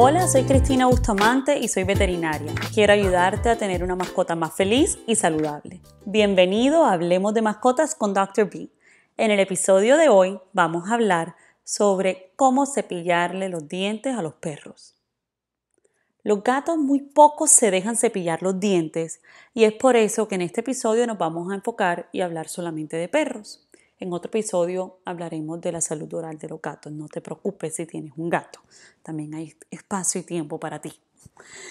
Hola, soy Cristina Bustamante y soy veterinaria. Quiero ayudarte a tener una mascota más feliz y saludable. Bienvenido a Hablemos de Mascotas con Dr. B. En el episodio de hoy vamos a hablar sobre cómo cepillarle los dientes a los perros. Los gatos muy pocos se dejan cepillar los dientes y es por eso que en este episodio nos vamos a enfocar y hablar solamente de perros. En otro episodio hablaremos de la salud oral de los gatos. No te preocupes si tienes un gato. También hay espacio y tiempo para ti.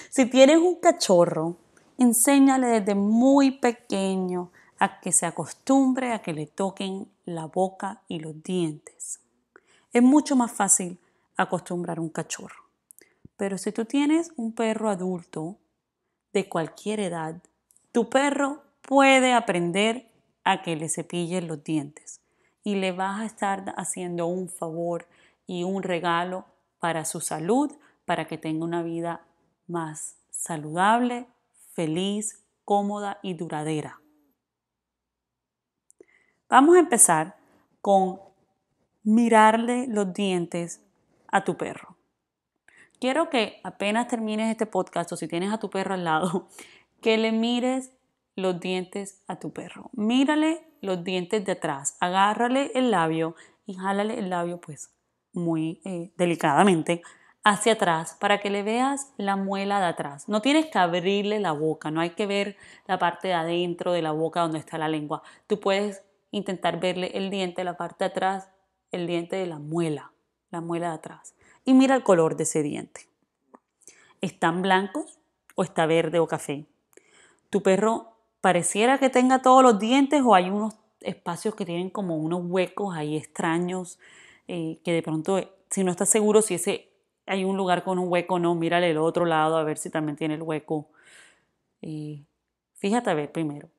Si tienes un cachorro, enséñale desde muy pequeño a que se acostumbre a que le toquen la boca y los dientes. Es mucho más fácil acostumbrar un cachorro. Pero si tú tienes un perro adulto de cualquier edad, tu perro puede aprender a que le cepillen los dientes y le vas a estar haciendo un favor y un regalo para su salud, para que tenga una vida más saludable, feliz, cómoda y duradera. Vamos a empezar con mirarle los dientes a tu perro. Quiero que apenas termines este podcast o si tienes a tu perro al lado, que le mires los dientes a tu perro. Mírale los dientes de atrás, agárrale el labio y jálale el labio pues muy eh, delicadamente hacia atrás para que le veas la muela de atrás. No tienes que abrirle la boca, no hay que ver la parte de adentro de la boca donde está la lengua. Tú puedes intentar verle el diente, la parte de atrás, el diente de la muela, la muela de atrás. Y mira el color de ese diente. ¿Están blancos o está verde o café? Tu perro pareciera que tenga todos los dientes o hay unos espacios que tienen como unos huecos ahí extraños, eh, que de pronto, eh, si no estás seguro si ese hay un lugar con un hueco, no, mírale el otro lado a ver si también tiene el hueco. fíjate a ver primero.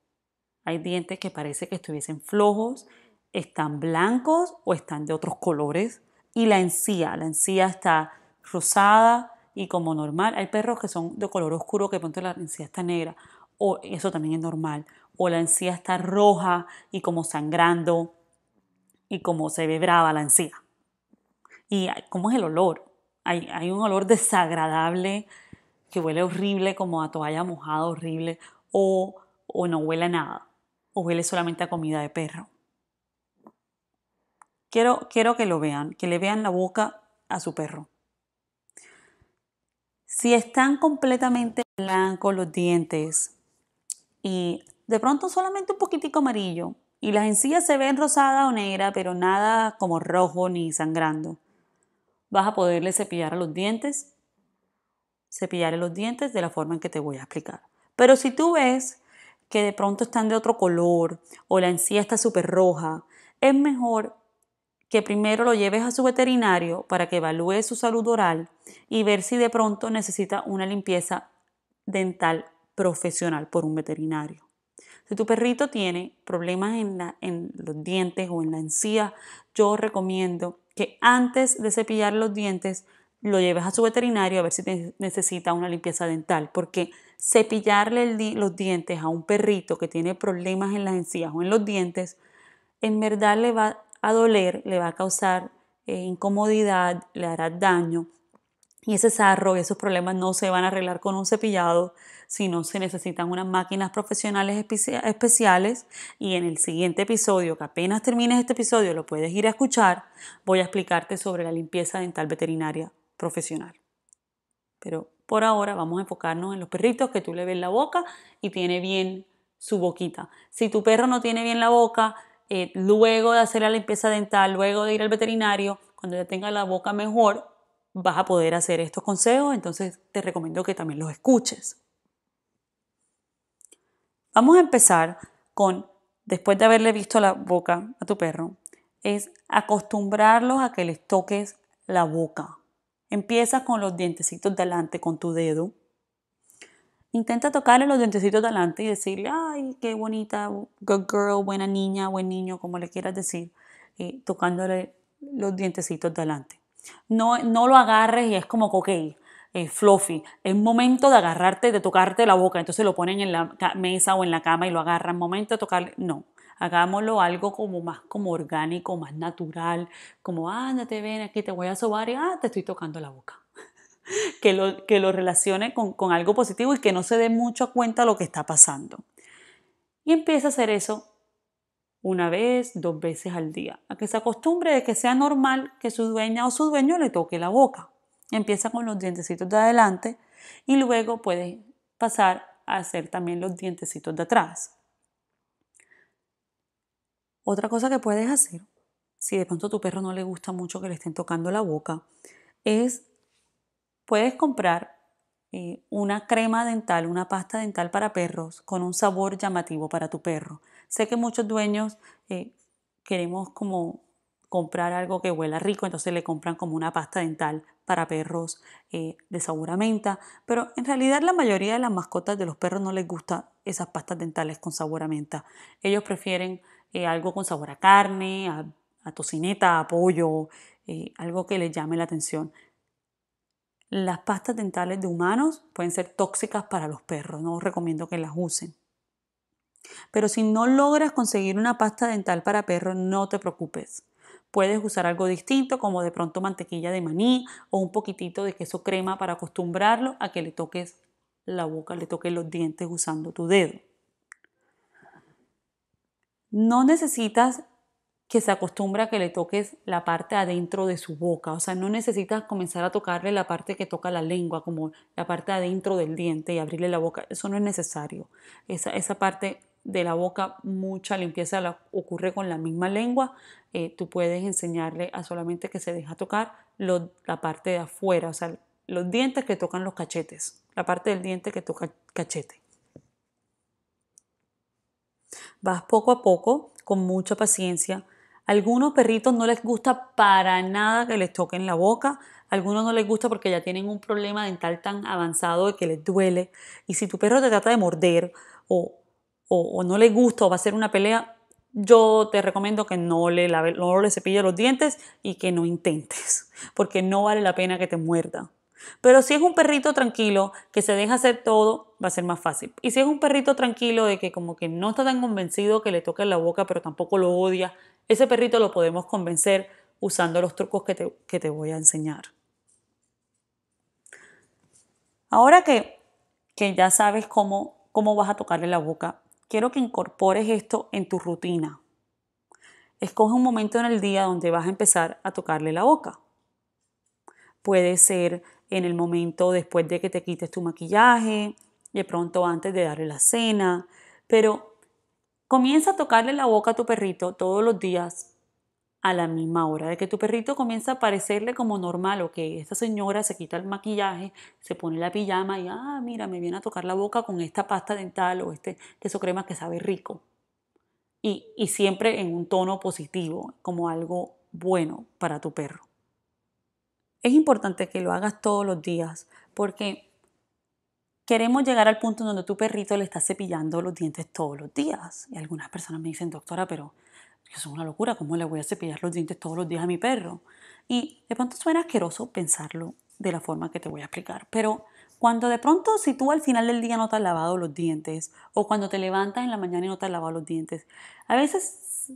Hay dientes que parece que estuviesen flojos, están blancos o están de otros colores. Y la encía, la encía está rosada y como normal. Hay perros que son de color oscuro que de pronto la encía está negra o eso también es normal, o la encía está roja y como sangrando y como se ve brava la encía. ¿Y cómo es el olor? Hay, un olor desagradable que huele horrible, como a toalla mojada horrible, o, o no huele a nada, o huele solamente a comida de perro. Quiero, quiero que lo vean, que le vean la boca a su perro. Si están completamente blancos los dientes, y de pronto solamente un poquitico amarillo. Y las encías se ven rosada o negra pero nada como rojo ni sangrando. Vas a poderle cepillar a los dientes, cepillar los dientes de la forma en que te voy a explicar. Pero si tú ves que de pronto están de otro color o la encía está súper roja, es mejor que primero lo lleves a su veterinario para que evalúe su salud oral y ver si de pronto necesita una limpieza dental profesional por un veterinario. Si tu perrito tiene problemas en, los dientes o en la encía, yo recomiendo que antes de cepillar los dientes lo lleves a su veterinario a ver si necesita una limpieza dental, porque cepillarle los dientes a un perrito que tiene problemas en las encías o en los dientes, en verdad le va a doler, le va a causar eh, incomodidad, le hará daño y ese sarro y esos problemas no se van a arreglar con un cepillado, sino se necesitan unas máquinas profesionales especiales. Y en el siguiente episodio, que apenas termines este episodio, lo puedes ir a escuchar, voy a explicarte sobre la limpieza dental veterinaria profesional. Pero por ahora vamos a enfocarnos en los perritos que tú le ves la boca y tiene bien su boquita. Si tu perro no tiene bien la boca, eh, luego de hacer la limpieza dental, luego de ir al veterinario, cuando ya tenga la boca mejor, vas a poder hacer estos consejos, entonces te recomiendo que también los escuches. Vamos a empezar con, después de haberle visto la boca a tu perro, es acostumbrarlos a que les toques la boca. Empieza con los dientecitos de delante, con tu dedo. Intenta tocarle los dientecitos delante y decirle, ay, qué bonita, good girl, buena niña, buen niño, como le quieras decir, eh, tocándole los dientecitos de delante. No, no lo agarres y es como coquey. Eh, fluffy. Es momento de agarrarte, de tocarte la boca. Entonces lo ponen en la mesa o en la cama y lo agarran. Momento de tocar. No. Hagámoslo algo como más como orgánico, más natural. Como, ándate, ven aquí, te voy a sobar y ah, te estoy tocando la boca. que, lo, que lo relacione con, con algo positivo y que no se dé mucho cuenta lo que está pasando. Y empieza a hacer eso una vez, dos veces al día, a que se acostumbre de que sea normal que su dueña o su dueño le toque la boca. Empieza con los dientecitos de adelante y luego puede pasar a hacer también los dientecitos de atrás. Otra cosa que puedes hacer, si de pronto a tu perro no le gusta mucho que le estén tocando la boca, es puedes comprar eh, una crema dental, una pasta dental para perros con un sabor llamativo para tu perro. Sé que muchos dueños eh, queremos como comprar algo que huela rico, entonces le compran como una pasta dental para perros eh, de sabor a menta, pero en realidad la mayoría de las mascotas de los perros no les gusta esas pastas dentales con sabor a menta. Ellos prefieren eh, algo con sabor a carne, a, tocineta, a pollo, algo que les llame la atención. Las pastas dentales de humanos pueden ser tóxicas para los perros, no recomiendo que las usen. Pero si no logras conseguir una pasta dental para perro, no te preocupes. Puedes usar algo distinto, como de pronto mantequilla de maní o un poquitito de queso crema para acostumbrarlo a que le toques la boca, le toques los dientes usando tu dedo. No necesitas que se acostumbra a que le toques la parte adentro de su boca. O sea, no necesitas comenzar a tocarle la parte que toca la lengua, como la parte adentro del diente y abrirle la boca. Eso no es necesario. Esa, esa parte de la boca, mucha limpieza ocurre con la misma lengua. Eh, tú puedes enseñarle a solamente que se deja tocar la parte de afuera, o sea, los dientes que tocan los cachetes, la parte del diente que toca cachete. Vas poco a poco, con mucha paciencia. Algunos perritos no les gusta para nada que les toquen la boca, algunos no les gusta porque ya tienen un problema dental tan avanzado de que les duele. Y si tu perro te trata de morder o, o, no le gusta o va a ser una pelea, yo te recomiendo que no le, cepille los dientes y que no intentes, porque no vale la pena que te muerda. Pero si es un perrito tranquilo que se deja hacer todo, va a ser más fácil. Y si es un perrito tranquilo de que como que no está tan convencido que le toques la boca, pero tampoco lo odia, ese perrito lo podemos convencer usando los trucos que te, voy a enseñar. Ahora que, que ya sabes cómo, cómo vas a tocarle la boca quiero que incorpores esto en tu rutina. Escoge un momento en el día donde vas a empezar a tocarle la boca. Puede ser en el momento después de que te quites tu maquillaje, de pronto antes de darle la cena, pero comienza a tocarle la boca a tu perrito todos los días a la misma hora, de que tu perrito comienza a parecerle como normal, o que esta señora se quita el maquillaje, se pone la pijama y, ah, mira, me viene a tocar la boca con esta pasta dental o este crema que sabe rico. y siempre en un tono positivo, como algo bueno para tu perro. Es importante que lo hagas todos los días porque queremos llegar al punto donde tu perrito le está cepillando los dientes todos los días. Y algunas personas me dicen, doctora, pero es una locura, ¿cómo le voy a cepillar los dientes todos los días a mi perro? Y de pronto suena asqueroso pensarlo de la forma que te voy a explicar, pero cuando de pronto si tú al final del día no te has lavado los dientes o cuando te levantas en la mañana y no te has lavado los dientes, a veces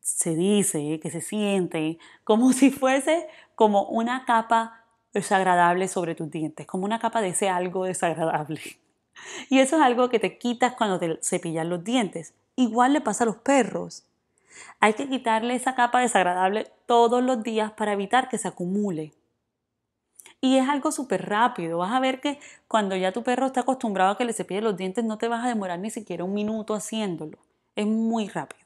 se dice que se siente como si fuese como una capa desagradable sobre tus dientes, como una capa de ese algo desagradable. Y eso es algo que te quitas cuando te cepillas los dientes. Igual le pasa a los perros. Hay que quitarle esa capa desagradable todos los días para evitar que se acumule. Y es algo súper rápido. Vas a ver que cuando ya tu perro está acostumbrado a que le cepille los dientes, no te vas a demorar ni siquiera un minuto haciéndolo. Es muy rápido.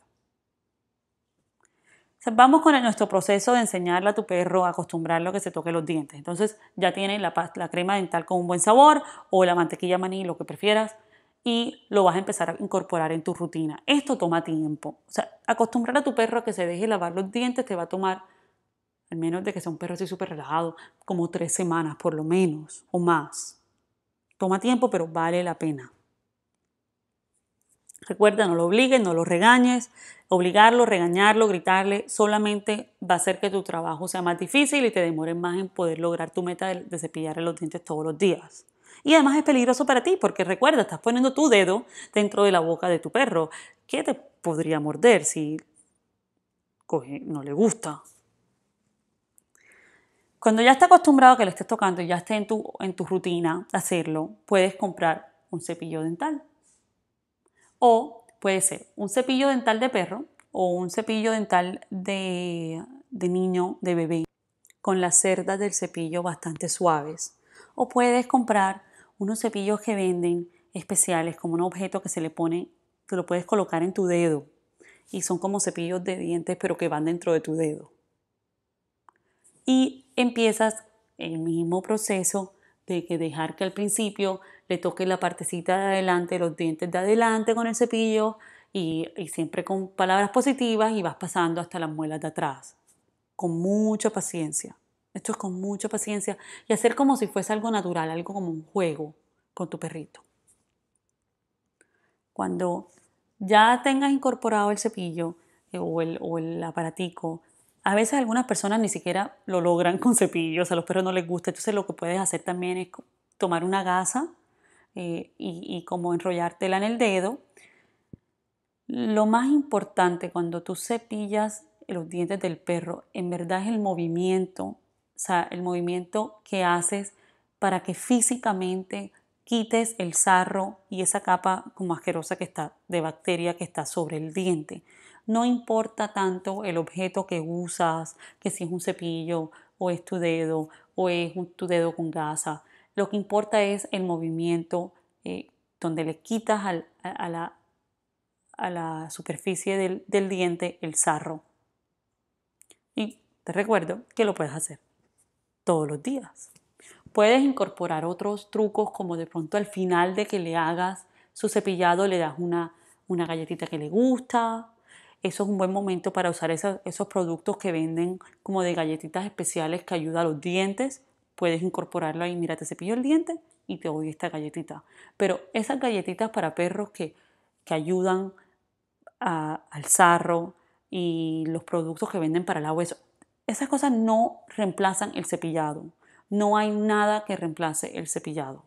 vamos con nuestro proceso de enseñarle a tu perro a acostumbrarlo a que se toque los dientes. Entonces ya tiene la, la crema dental con un buen sabor o la mantequilla maní, lo que prefieras y lo vas a empezar a incorporar en tu rutina. Esto toma tiempo. O sea, acostumbrar a tu perro a que se deje lavar los dientes te va a tomar, al menos de que sea un perro así súper relajado, como tres semanas por lo menos o más. Toma tiempo, pero vale la pena. Recuerda, no lo obligues, no lo regañes. Obligarlo, regañarlo, gritarle, solamente va a hacer que tu trabajo sea más difícil y te demores más en poder lograr tu meta de cepillarle los dientes todos los días. Y además es peligroso para ti, porque recuerda, estás poniendo tu dedo dentro de la boca de tu perro, que te podría morder si no le gusta. Cuando ya está acostumbrado a que le estés tocando y ya esté en tu, en de hacerlo, puedes comprar un cepillo dental. O puede ser un cepillo dental de perro o un cepillo dental de, de niño, de bebé, con las cerdas del cepillo bastante suaves. O puedes comprar unos cepillos que venden especiales, como un objeto que se le pone, que lo puedes colocar en tu dedo. Y son como cepillos de dientes, pero que van dentro de tu dedo. Y empiezas el mismo proceso de que dejar que al principio le toque la partecita de adelante, los dientes de adelante con el cepillo y siempre con palabras positivas y vas pasando hasta las muelas de atrás, con mucha paciencia. Esto es con mucha paciencia y hacer como si fuese algo natural, algo como un juego con tu perrito. Cuando ya tengas incorporado el cepillo eh, o el, aparatico, a veces algunas personas ni siquiera lo logran con cepillos, a los perros no les gusta, entonces lo que puedes hacer también es tomar una gasa eh, y, y como enrollártela en el dedo. Lo más importante cuando tú cepillas los dientes del perro, en verdad es el movimiento o sea, el movimiento que haces para que físicamente quites el sarro y esa capa como asquerosa que está de bacteria que está sobre el diente. No importa tanto el objeto que usas, que si es un cepillo o es tu dedo o es tu dedo con gasa. Lo que importa es el movimiento eh, donde le quitas a, la, superficie del, del diente el sarro. Y te recuerdo que lo puedes hacer todos los días. Puedes incorporar otros trucos como de pronto al final de que le hagas su cepillado le das una, una galletita que le gusta. Eso es un buen momento para usar esos, esos productos que venden como de galletitas especiales que ayuda a los dientes. Puedes incorporarlo ahí, mira, te cepillo el diente y te doy esta galletita. Pero esas galletitas para perros que, que ayudan al sarro y los productos que venden para el agua, esas cosas no reemplazan el cepillado. No hay nada que reemplace el cepillado.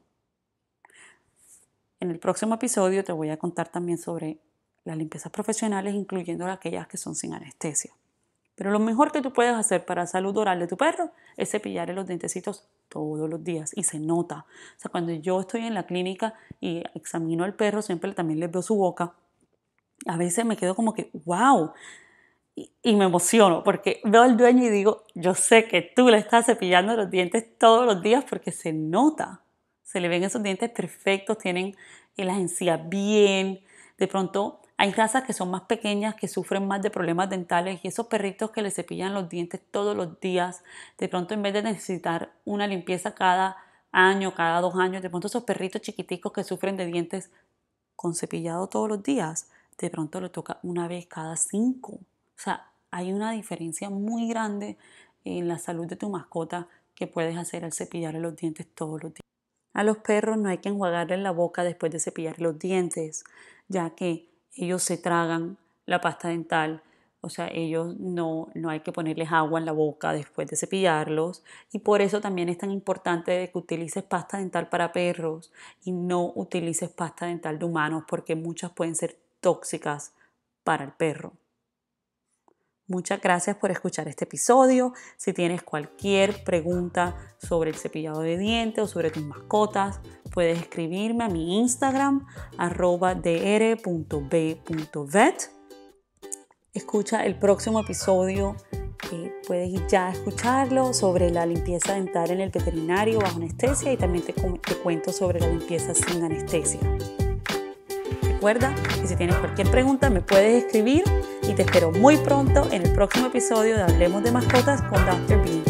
En el próximo episodio te voy a contar también sobre las limpiezas profesionales, incluyendo aquellas que son sin anestesia. Pero lo mejor que tú puedes hacer para la salud oral de tu perro es cepillarle los dentecitos todos los días y se nota. O sea, cuando yo estoy en la clínica y examino al perro, siempre también le veo su boca. A veces me quedo como que, wow, y, me emociono porque veo al dueño y digo, yo sé que tú le estás cepillando los dientes todos los días porque se nota, se le ven esos dientes perfectos, tienen el eh, encías bien, de pronto hay razas que son más pequeñas, que sufren más de problemas dentales y esos perritos que le cepillan los dientes todos los días, de pronto en vez de necesitar una limpieza cada año, cada dos años, de pronto esos perritos chiquiticos que sufren de dientes con cepillado todos los días, de pronto le toca una vez cada cinco o sea, hay una diferencia muy grande en la salud de tu mascota que puedes hacer al cepillarle los dientes todos los días. A los perros no hay que enjuagarle la boca después de cepillar los dientes, ya que ellos se tragan la pasta dental, o sea, ellos no, no hay que ponerles agua en la boca después de cepillarlos. Y por eso también es tan importante que utilices pasta dental para perros y no utilices pasta dental de humanos porque muchas pueden ser tóxicas para el perro. Muchas gracias por escuchar este episodio. Si tienes cualquier pregunta sobre el cepillado de dientes o sobre tus mascotas, puedes escribirme a mi Instagram dr.b.vet. Escucha el próximo episodio. puedes ya escucharlo sobre la limpieza dental en el veterinario bajo anestesia y también te, te cuento sobre la limpieza sin anestesia. Recuerda que si tienes cualquier pregunta me puedes escribir y te espero muy pronto en el próximo episodio de Hablemos de Mascotas con Dr. B.